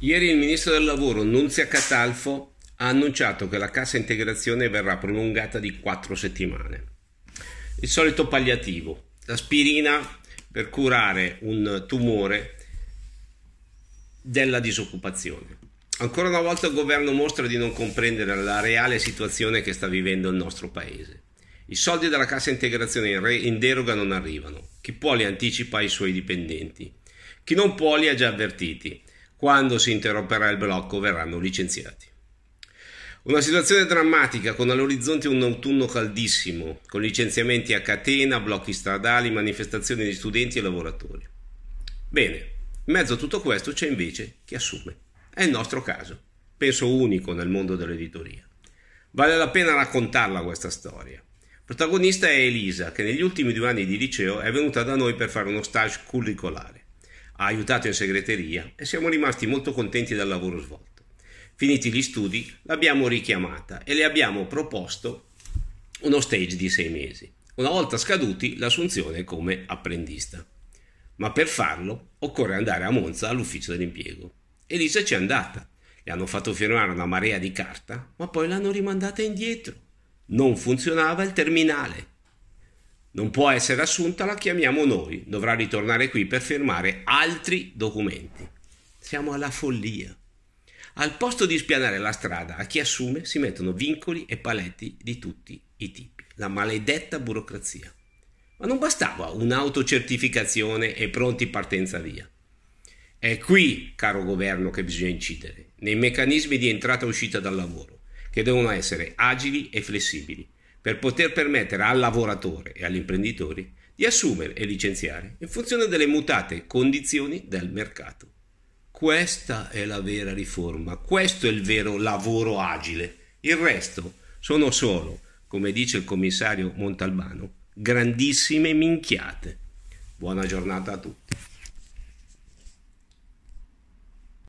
Ieri il ministro del lavoro Nunzia Catalfo ha annunciato che la cassa integrazione verrà prolungata di quattro settimane. Il solito palliativo, l'aspirina per curare un tumore della disoccupazione. Ancora una volta il governo mostra di non comprendere la reale situazione che sta vivendo il nostro paese. I soldi della cassa integrazione in deroga non arrivano. Chi può li anticipa ai suoi dipendenti. Chi non può li ha già avvertiti quando si interromperà il blocco verranno licenziati. Una situazione drammatica con all'orizzonte un autunno caldissimo, con licenziamenti a catena, blocchi stradali, manifestazioni di studenti e lavoratori. Bene, in mezzo a tutto questo c'è invece chi assume. È il nostro caso, penso unico nel mondo dell'editoria. Vale la pena raccontarla questa storia. Protagonista è Elisa, che negli ultimi due anni di liceo è venuta da noi per fare uno stage curricolare ha aiutato in segreteria e siamo rimasti molto contenti del lavoro svolto. Finiti gli studi, l'abbiamo richiamata e le abbiamo proposto uno stage di sei mesi, una volta scaduti l'assunzione come apprendista. Ma per farlo occorre andare a Monza all'ufficio dell'impiego. Elisa ci è andata. Le hanno fatto firmare una marea di carta, ma poi l'hanno rimandata indietro. Non funzionava il terminale non può essere assunta, la chiamiamo noi, dovrà ritornare qui per firmare altri documenti. Siamo alla follia. Al posto di spianare la strada a chi assume si mettono vincoli e paletti di tutti i tipi, la maledetta burocrazia. Ma non bastava un'autocertificazione e pronti partenza via. È qui, caro governo, che bisogna incidere, nei meccanismi di entrata e uscita dal lavoro, che devono essere agili e flessibili per poter permettere al lavoratore e agli imprenditori di assumere e licenziare in funzione delle mutate condizioni del mercato. Questa è la vera riforma, questo è il vero lavoro agile. Il resto sono solo, come dice il commissario Montalbano, grandissime minchiate. Buona giornata a tutti.